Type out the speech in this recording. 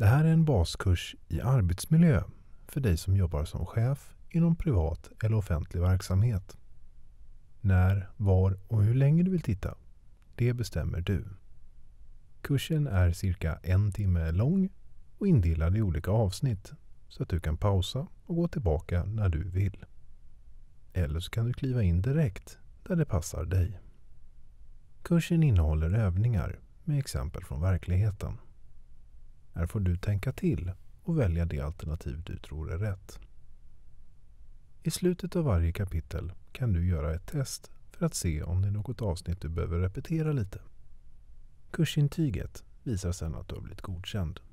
Det här är en baskurs i arbetsmiljö för dig som jobbar som chef inom privat eller offentlig verksamhet. När, var och hur länge du vill titta, det bestämmer du. Kursen är cirka en timme lång och indelad i olika avsnitt så att du kan pausa och gå tillbaka när du vill. Eller så kan du kliva in direkt där det passar dig. Kursen innehåller övningar med exempel från verkligheten. Här får du tänka till och välja det alternativ du tror är rätt. I slutet av varje kapitel kan du göra ett test för att se om det är något avsnitt du behöver repetera lite. Kursintyget visar sedan att du har blivit godkänd